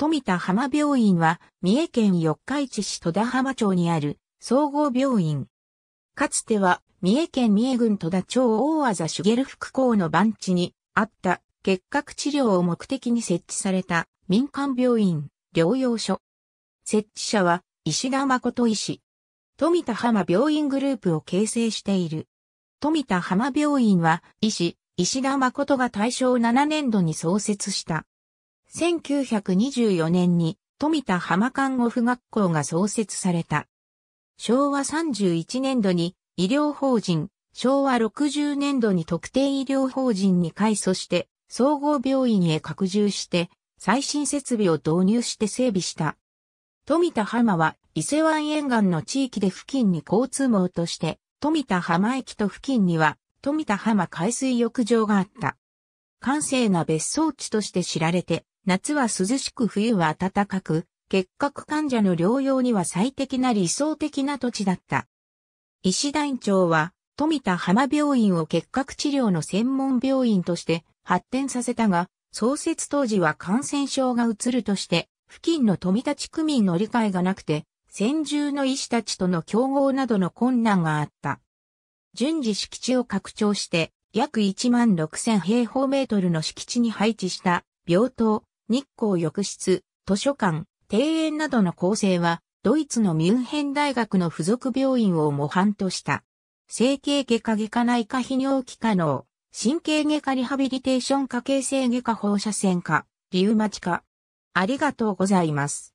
富田浜病院は、三重県四日市市戸田浜町にある総合病院。かつては、三重県三重郡戸田町大技茂福校の番地にあった結核治療を目的に設置された民間病院、療養所。設置者は石田誠医師。富田浜病院グループを形成している。富田浜病院は医師、石田誠が大正7年度に創設した1924年に富田浜看護婦学校が創設された。昭和31年度に医療法人、昭和60年度に特定医療法人に改組して、総合病院へ拡充して、最新設備を導入して整備した。富田浜は伊勢湾沿岸の地域で付近に交通網として、富田浜駅と付近には富田浜海水浴場があった。完成な別荘地として知られて、夏は涼しく冬は暖かく、結核患者の療養には最適な理想的な土地だった。医師団長は、富田浜病院を結核治療の専門病院として発展させたが、創設当時は感染症がうつるとして、付近の富田地区民の理解がなくて、先住の医師たちとの競合などの困難があった。順次敷地を拡張して、約1万6000平方メートルの敷地に配置した病棟、日光浴室、図書館、庭園などの構成は、ドイツのミュンヘン大学の付属病院を模範とした。整形外科外科内科泌尿器科能、神経外科リハビリテーション科形成外科放射線科、リウマチ科。ありがとうございます。